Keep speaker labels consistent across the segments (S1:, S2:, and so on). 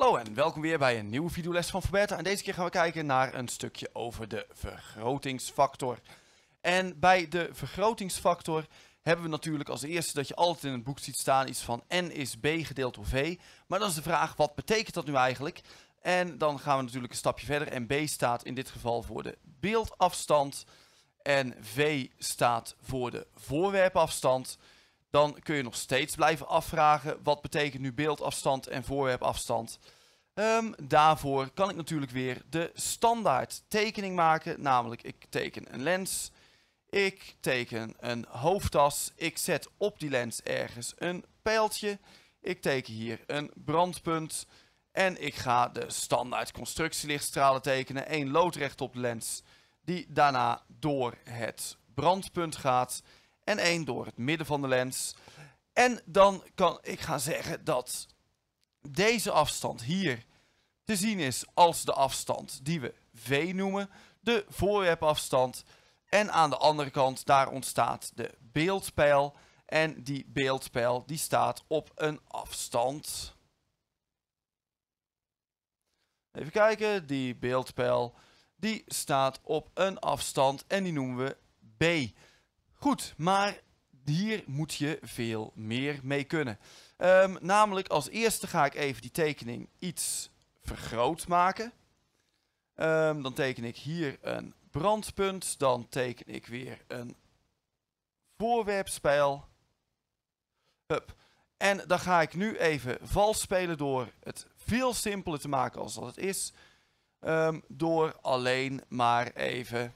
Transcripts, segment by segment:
S1: Hallo en welkom weer bij een nieuwe videoles van Verberta. En deze keer gaan we kijken naar een stukje over de vergrotingsfactor. En bij de vergrotingsfactor hebben we natuurlijk als eerste dat je altijd in het boek ziet staan iets van n is b gedeeld door v. Maar dan is de vraag, wat betekent dat nu eigenlijk? En dan gaan we natuurlijk een stapje verder. En b staat in dit geval voor de beeldafstand. En v staat voor de voorwerpafstand dan kun je nog steeds blijven afvragen wat betekent nu beeldafstand en voorwerpafstand. Um, daarvoor kan ik natuurlijk weer de standaard tekening maken, namelijk ik teken een lens, ik teken een hoofdtas, ik zet op die lens ergens een pijltje, ik teken hier een brandpunt en ik ga de standaard constructielichtstralen tekenen, één loodrecht op de lens die daarna door het brandpunt gaat en één door het midden van de lens. En dan kan ik gaan zeggen dat deze afstand hier te zien is als de afstand die we V noemen, de voorwerpafstand. En aan de andere kant, daar ontstaat de beeldpijl. En die beeldpijl die staat op een afstand. Even kijken, die beeldpijl die staat op een afstand en die noemen we B. Goed, maar hier moet je veel meer mee kunnen. Ehm, namelijk als eerste ga ik even die tekening iets vergroot maken. Ehm, dan teken ik hier een brandpunt. Dan teken ik weer een voorwerpspijl. Hup. En dan ga ik nu even vals spelen door het veel simpeler te maken als dat het is. Ehm, door alleen maar even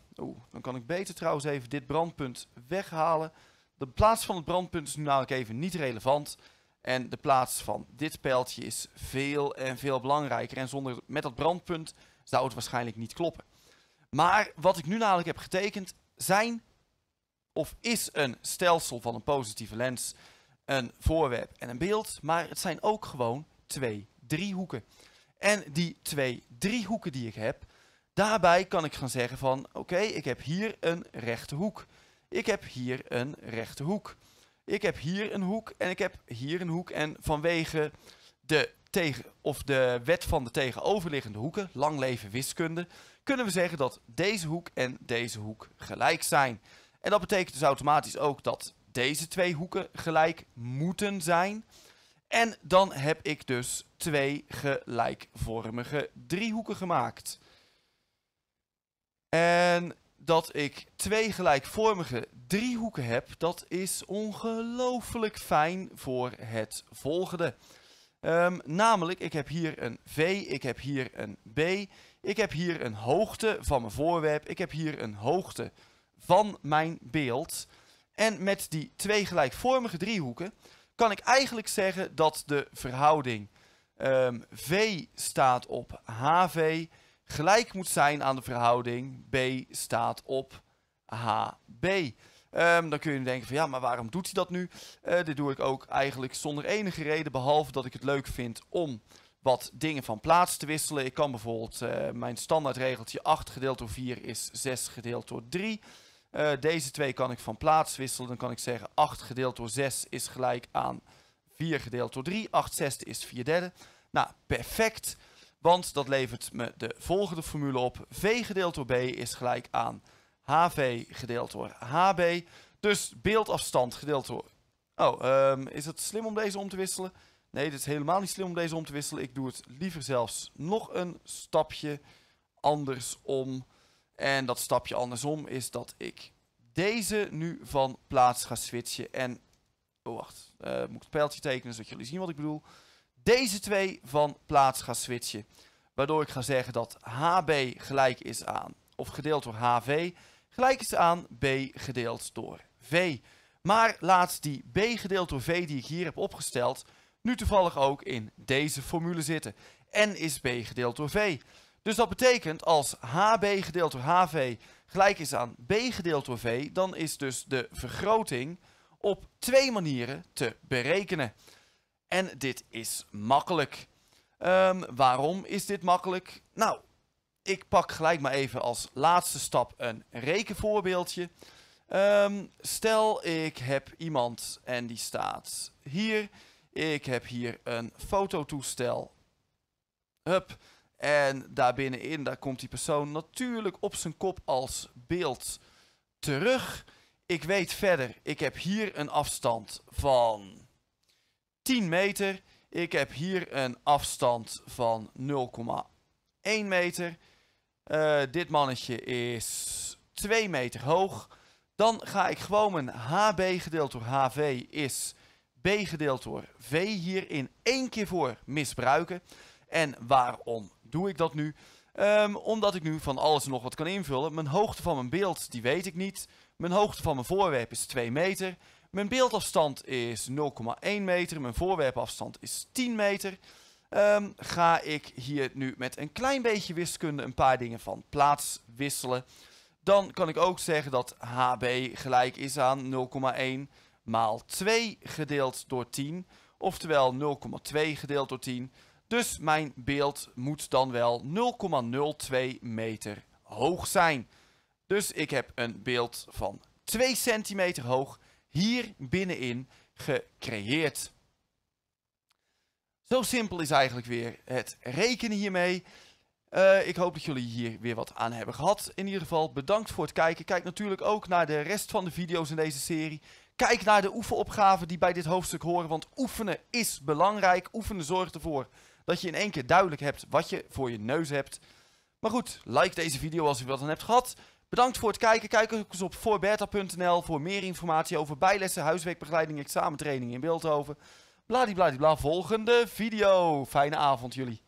S1: dan kan ik beter trouwens even dit brandpunt weghalen. De plaats van het brandpunt is nu namelijk even niet relevant. En de plaats van dit pijltje is veel en veel belangrijker. En zonder, met dat brandpunt zou het waarschijnlijk niet kloppen. Maar wat ik nu namelijk heb getekend zijn of is een stelsel van een positieve lens een voorwerp en een beeld. Maar het zijn ook gewoon twee driehoeken. En die twee driehoeken die ik heb, Daarbij kan ik gaan zeggen van, oké, ik heb hier een rechte hoek. Ik heb hier een rechte hoek. Ik heb hier een hoek en ik heb hier een hoek. En vanwege de, tegen, of de wet van de tegenoverliggende hoeken, lang leven wiskunde, kunnen we zeggen dat deze hoek en deze hoek gelijk zijn. En dat betekent dus automatisch ook dat deze twee hoeken gelijk moeten zijn. En dan heb ik dus twee gelijkvormige driehoeken gemaakt. En dat ik twee gelijkvormige driehoeken heb, dat is ongelooflijk fijn voor het volgende. Ehm, namelijk, ik heb hier een V, ik heb hier een B, ik heb hier een hoogte van mijn voorwerp, ik heb hier een hoogte van mijn beeld. En met die twee gelijkvormige driehoeken kan ik eigenlijk zeggen dat de verhouding ehm, V staat op HV gelijk moet zijn aan de verhouding B staat op HB. Ehm, dan kun je denken van ja, maar waarom doet hij dat nu? Uh, dit doe ik ook eigenlijk zonder enige reden, behalve dat ik het leuk vind om wat dingen van plaats te wisselen. Ik kan bijvoorbeeld uh, mijn standaardregeltje 8 gedeeld door 4 is 6 gedeeld door 3. Eh, deze twee kan ik van plaats wisselen. Dan kan ik zeggen 8 gedeeld door 6 is gelijk aan 4 gedeeld door 3. 8 zesde is 4 derde. Nou, perfect. Want dat levert me de volgende formule op. V gedeeld door B is gelijk aan HV gedeeld door HB. Dus beeldafstand gedeeld door... Oh, ehm, is het slim om deze om te wisselen? Nee, dit is helemaal niet slim om deze om te wisselen. Ik doe het liever zelfs nog een stapje andersom. En dat stapje andersom is dat ik deze nu van plaats ga switchen. En, oh wacht, uh, moet ik het pijltje tekenen zodat jullie zien wat ik bedoel deze twee van plaats gaan switchen. Waardoor ik ga zeggen dat HB gelijk is aan, of gedeeld door HV, gelijk is aan B gedeeld door V. Maar laat die B gedeeld door V die ik hier heb opgesteld, nu toevallig ook in deze formule zitten. N is B gedeeld door V. Dus dat betekent als HB gedeeld door HV gelijk is aan B gedeeld door V, dan is dus de vergroting op twee manieren te berekenen. En dit is makkelijk. Ehm, waarom is dit makkelijk? Nou, ik pak gelijk maar even als laatste stap een rekenvoorbeeldje. Ehm, stel, ik heb iemand en die staat hier. Ik heb hier een fototoestel. Hup. En daarbinnenin, daar komt die persoon natuurlijk op zijn kop als beeld terug. Ik weet verder, ik heb hier een afstand van 10 meter. Ik heb hier een afstand van 0,1 meter. Eh, dit mannetje is 2 meter hoog. Dan ga ik gewoon mijn HB gedeeld door HV is B gedeeld door V hier in één keer voor misbruiken. En waarom doe ik dat nu? Ehm, omdat ik nu van alles en nog wat kan invullen. Mijn hoogte van mijn beeld, die weet ik niet. Mijn hoogte van mijn voorwerp is 2 meter. Mijn beeldafstand is 0,1 meter. Mijn voorwerpafstand is 10 meter. Ehm, ga ik hier nu met een klein beetje wiskunde een paar dingen van plaats wisselen. Dan kan ik ook zeggen dat HB gelijk is aan 0,1 maal 2 gedeeld door 10. Oftewel 0,2 gedeeld door 10. Dus mijn beeld moet dan wel 0,02 meter hoog zijn. Dus ik heb een beeld van 2 centimeter hoog hier binnenin gecreëerd. Zo simpel is eigenlijk weer het rekenen hiermee. Eh, ik hoop dat jullie hier weer wat aan hebben gehad. In ieder geval bedankt voor het kijken. Kijk natuurlijk ook naar de rest van de video's in deze serie. Kijk naar de oefenopgaven die bij dit hoofdstuk horen, want oefenen is belangrijk. Oefenen zorgt ervoor dat je in één keer duidelijk hebt wat je voor je neus hebt. Maar goed, like deze video als je wat aan hebt gehad. Bedankt voor het kijken. Kijk ook eens op voorbeta.nl voor meer informatie over bijlessen, huiswerkbegeleiding, examentraining in Beeldhoven. Bladibladibla, volgende video. Fijne avond jullie.